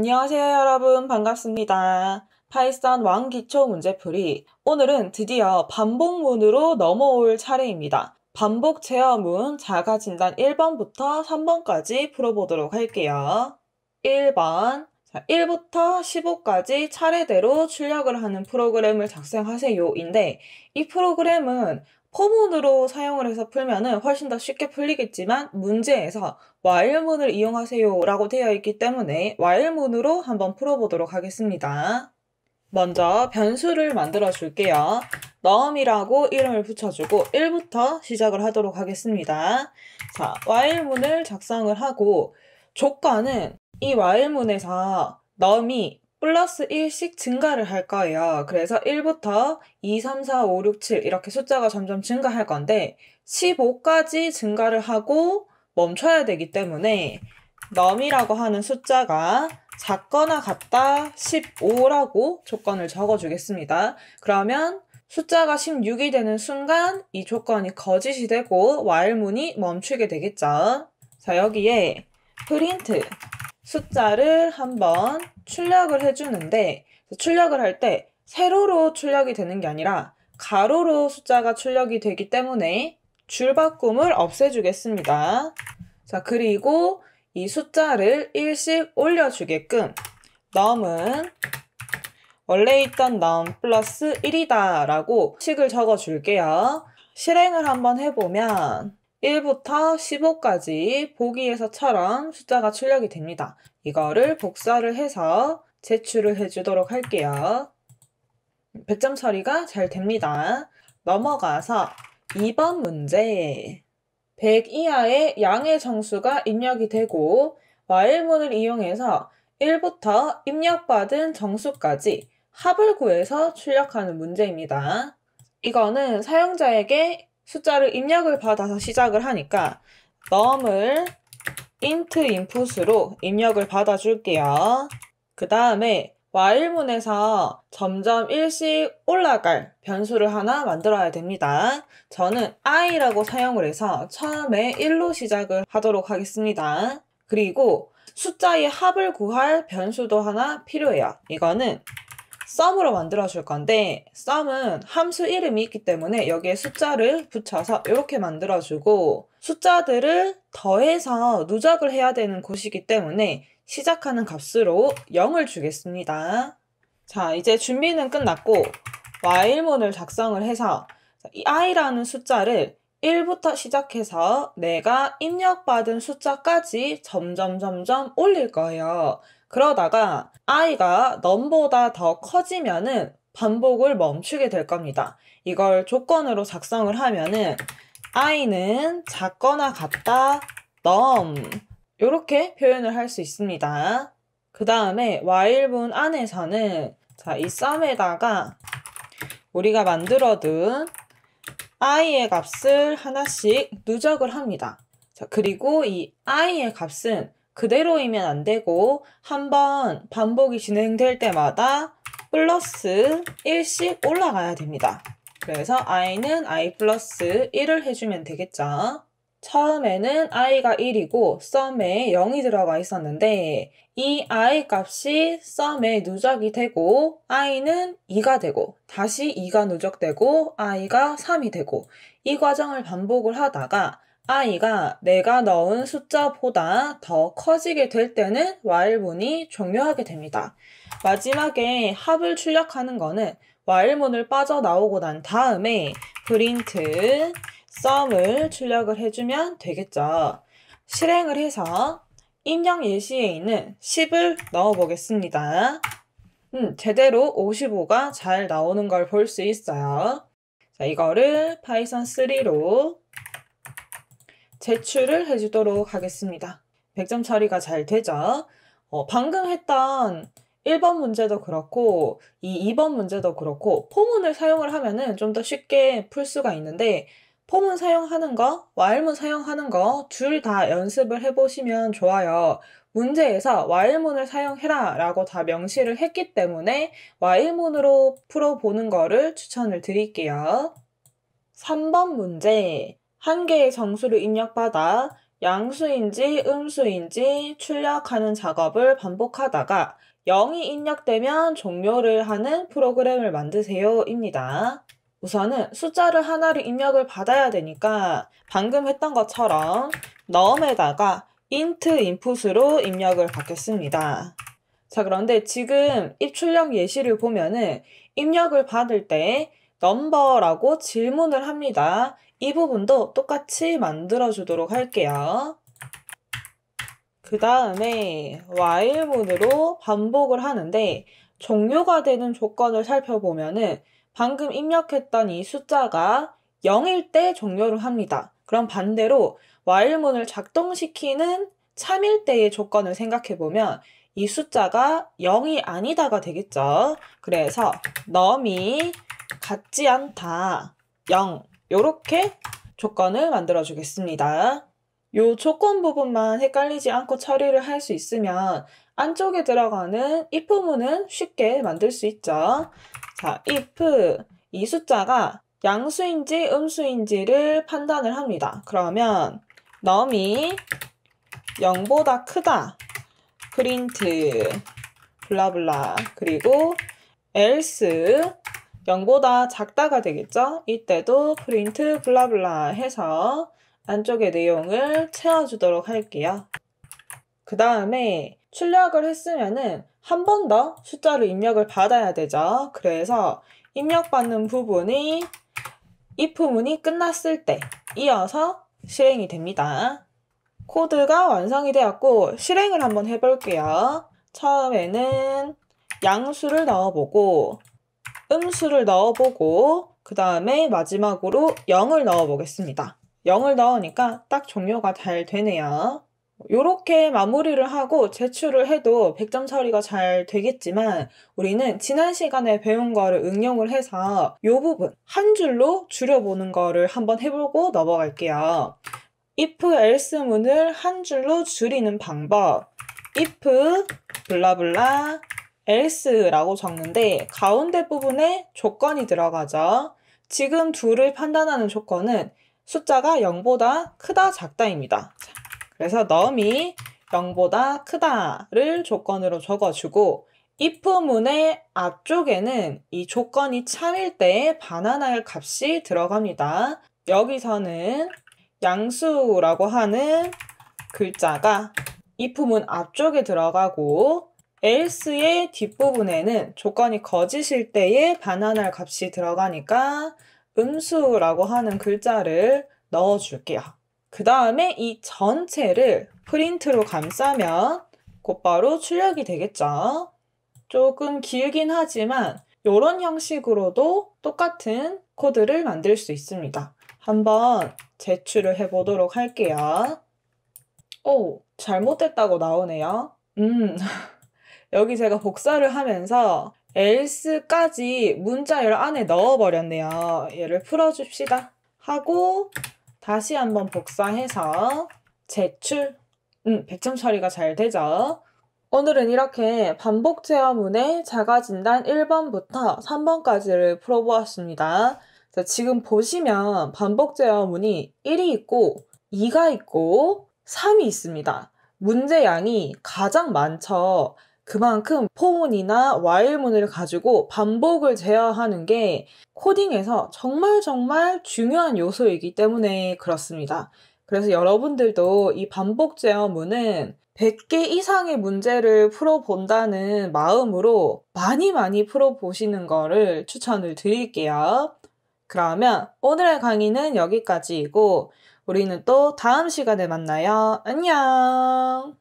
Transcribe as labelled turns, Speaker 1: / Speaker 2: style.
Speaker 1: 안녕하세요 여러분 반갑습니다. 파이썬 왕기초 문제풀이 오늘은 드디어 반복문으로 넘어올 차례입니다. 반복 체험문 자가진단 1번부터 3번까지 풀어보도록 할게요. 1번 1부터 15까지 차례대로 출력을 하는 프로그램을 작성하세요 인데 이 프로그램은 포문으로 사용을 해서 풀면 훨씬 더 쉽게 풀리겠지만 문제에서 while문을 이용하세요 라고 되어 있기 때문에 while문으로 한번 풀어보도록 하겠습니다. 먼저 변수를 만들어 줄게요. 넘이라고 이름을 붙여주고 1부터 시작을 하도록 하겠습니다. 자, while문을 작성을 하고 조건은 이 while문에서 넘이 플러스 1씩 증가를 할 거예요. 그래서 1부터 2, 3, 4, 5, 6, 7 이렇게 숫자가 점점 증가할 건데 15까지 증가를 하고 멈춰야 되기 때문에 넘이라고 하는 숫자가 작거나 같다 15라고 조건을 적어주겠습니다. 그러면 숫자가 16이 되는 순간 이 조건이 거짓이 되고 while문이 멈추게 되겠죠. 자 여기에 프린트 숫자를 한번 출력을 해주는데 출력을 할 때 세로로 출력이 되는 게 아니라 가로로 숫자가 출력이 되기 때문에 줄바꿈을 없애주겠습니다. 자 그리고 이 숫자를 1씩 올려주게끔 n u m 은 원래 있던 넘 플러스 1이다 라고 식을 적어줄게요. 실행을 한번 해보면 1부터 15까지 보기에서처럼 숫자가 출력이 됩니다. 이거를 복사를 해서 제출을 해주도록 할게요. 100점 처리가 잘 됩니다. 넘어가서 2번 문제 100 이하의 양의 정수가 입력이 되고 와일문을 이용해서 1부터 입력받은 정수까지 합을 구해서 출력하는 문제입니다. 이거는 사용자에게 숫자를 입력을 받아서 시작을 하니까 num을 int input으로 입력을 받아줄게요. 그 다음에 while문에서 점점 1씩 올라갈 변수를 하나 만들어야 됩니다. 저는 i라고 사용을 해서 처음에 1로 시작을 하도록 하겠습니다. 그리고 숫자의 합을 구할 변수도 하나 필요해요. 이거는 썸으로 만들어 줄 건데 썸은 함수 이름이 있기 때문에 여기에 숫자를 붙여서 이렇게 만들어 주고 숫자들을 더해서 누적을 해야 되는 곳이기 때문에 시작하는 값으로 0을 주겠습니다. 자 이제 준비는 끝났고 while문을 작성을 해서 이 i라는 숫자를 1부터 시작해서 내가 입력받은 숫자까지 점점 점점 올릴 거예요. 그러다가 아이가넘보다더 커지면은 반복을 멈추게 될 겁니다. 이걸 조건으로 작성을 하면은 이는 작거나 같다 넘 이렇게 표현을 할 수 있습니다. 그 다음에 while분 안에서는 자, 이 썸에다가 우리가 만들어둔 i의 값을 하나씩 누적을 합니다. 자, 그리고 이 i의 값은 그대로이면 안 되고 한번 반복이 진행될 때마다 플러스 1씩 올라가야 됩니다. 그래서 i는 i 플러스 1을 해주면 되겠죠. 처음에는 i가 1이고 썸에 0이 들어가 있었는데 이 i 값이 s u m 에 누적이 되고 i는 2가 되고 다시 2가 누적되고 i가 3이 되고 이 과정을 반복을 하다가 i가 내가 넣은 숫자보다 더 커지게 될 때는 while문이 종료하게 됩니다. 마지막에 합을 출력하는 거는 while문을 빠져나오고 난 다음에 print sum을 출력을 해주면 되겠죠. 실행을 해서 임형 예시에 있는 10을 넣어보겠습니다. 음, 제대로 55가 잘 나오는 걸 볼 수 있어요. 자, 이거를 파이썬 3로 제출을 해주도록 하겠습니다. 100점 처리가 잘 되죠? 어, 방금 했던 1번 문제도 그렇고 이 2번 문제도 그렇고 포문을 사용을 하면좀 더 쉽게 풀 수가 있는데 폼을 사용하는 거, 와일문 사용하는 거 둘 다 연습을 해보시면 좋아요. 문제에서 와일문을 사용해라 라고 다 명시를 했기 때문에 와일문으로 풀어보는 거를 추천을 드릴게요. 3번 문제. 한 개의 정수를 입력받아 양수인지 음수인지 출력하는 작업을 반복하다가 0이 입력되면 종료를 하는 프로그램을 만드세요. 입니다. 우선은 숫자를 하나를 입력을 받아야 되니까 방금 했던 것처럼 넘에다가 int input으로 입력을 받겠습니다. 자 그런데 지금 입출력 예시를 보면은 입력을 받을 때 넘버라고 질문을 합니다. 이 부분도 똑같이 만들어 주도록 할게요. 그 다음에 while 문으로 반복을 하는데 종료가 되는 조건을 살펴보면은 방금 입력했던 이 숫자가 0일 때 종료를 합니다. 그럼 반대로 while문을 작동시키는 참일 때의 조건을 생각해보면 이 숫자가 0이 아니다가 되겠죠. 그래서 넘이 같지 않다, 0 이렇게 조건을 만들어 주겠습니다. 요 조건 부분만 헷갈리지 않고 처리를 할 수 있으면 안쪽에 들어가는 if 문은 쉽게 만들 수 있죠. 자, if 이 숫자가 양수인지 음수인지를 판단을 합니다. 그러면 넘이 0보다 크다. p r 프린트 블라블라 그리고 else 0보다 작다가 되겠죠? 이때도 p r 프린트 블라블라 해서 안쪽의 내용을 채워주도록 할게요. 그 다음에 출력을 했으면은 한번더 숫자로 입력을 받아야 되죠. 그래서 입력받는 부분이 if문이 끝났을 때 이어서 실행이 됩니다. 코드가 완성이 되었고 실행을 한번 해볼게요. 처음에는 양수를 넣어보고 음수를 넣어보고 그 다음에 마지막으로 0을 넣어보겠습니다. 0을 넣으니까 딱 종료가 잘 되네요. 이렇게 마무리를 하고 제출을 해도 100점 처리가 잘 되겠지만 우리는 지난 시간에 배운 거를 응용을 해서 이 부분 한 줄로 줄여보는 거를 한번 해보고 넘어갈게요. if else 문을 한 줄로 줄이는 방법 if 블라블라 else라고 적는데 가운데 부분에 조건이 들어가죠. 지금 둘을 판단하는 조건은 숫자가 0보다 크다 작다입니다. 그래서 너미 0보다 크다를 조건으로 적어주고 if 문의 앞쪽에는 이 조건이 참일 때 반환할 값이 들어갑니다. 여기서는 양수라고 하는 글자가 if 문 앞쪽에 들어가고 else의 뒷부분에는 조건이 거짓일 때에 반환할 값이 들어가니까 음수라고 하는 글자를 넣어줄게요. 그 다음에 이 전체를 프린트로 감싸면 곧바로 출력이 되겠죠. 조금 길긴 하지만 이런 형식으로도 똑같은 코드를 만들 수 있습니다. 한번 제출을 해보도록 할게요. 오, 잘못됐다고 나오네요. 음, 여기 제가 복사를 하면서 else까지 문자열 안에 넣어버렸네요. 얘를 풀어줍시다. 하고 다시 한번 복사해서 제출. 음, 100점 처리가 잘 되죠. 오늘은 이렇게 반복 제어문의 자가진단 1번부터 3번까지를 풀어보았습니다. 자, 지금 보시면 반복 제어문이 1이 있고 2가 있고 3이 있습니다. 문제 양이 가장 많죠. 그만큼 포문이나 와일문을 가지고 반복을 제어하는 게 코딩에서 정말 정말 중요한 요소이기 때문에 그렇습니다. 그래서 여러분들도 이 반복 제어문은 100개 이상의 문제를 풀어본다는 마음으로 많이 많이 풀어보시는 거를 추천을 드릴게요. 그러면 오늘의 강의는 여기까지이고 우리는 또 다음 시간에 만나요. 안녕!